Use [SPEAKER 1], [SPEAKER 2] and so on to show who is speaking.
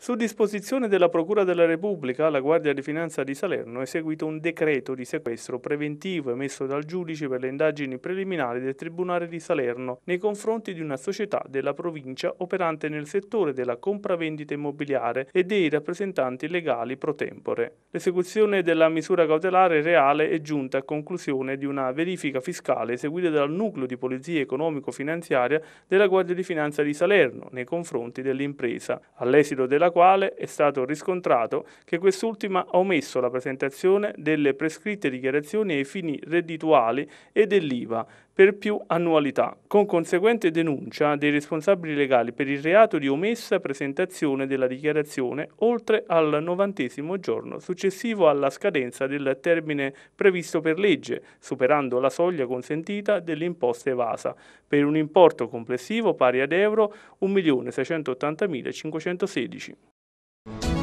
[SPEAKER 1] Su disposizione della Procura della Repubblica, la Guardia di Finanza di Salerno ha eseguito un decreto di sequestro preventivo emesso dal giudice per le indagini preliminari del Tribunale di Salerno nei confronti di una società della provincia operante nel settore della compravendita immobiliare e dei rappresentanti legali pro tempore. L'esecuzione della misura cautelare reale è giunta a conclusione di una verifica fiscale eseguita dal Nucleo di Polizia Economico-Finanziaria della Guardia di Finanza di Salerno nei confronti dell'impresa, all'esito della quale è stato riscontrato che quest'ultima ha omesso la presentazione delle prescritte dichiarazioni ai fini reddituali e dell'IVA, per più annualità, con conseguente denuncia dei responsabili legali per il reato di omessa presentazione della dichiarazione oltre al novantesimo giorno successivo alla scadenza del termine previsto per legge, superando la soglia consentita dell'imposta evasa, per un importo complessivo pari ad euro 1.680.516.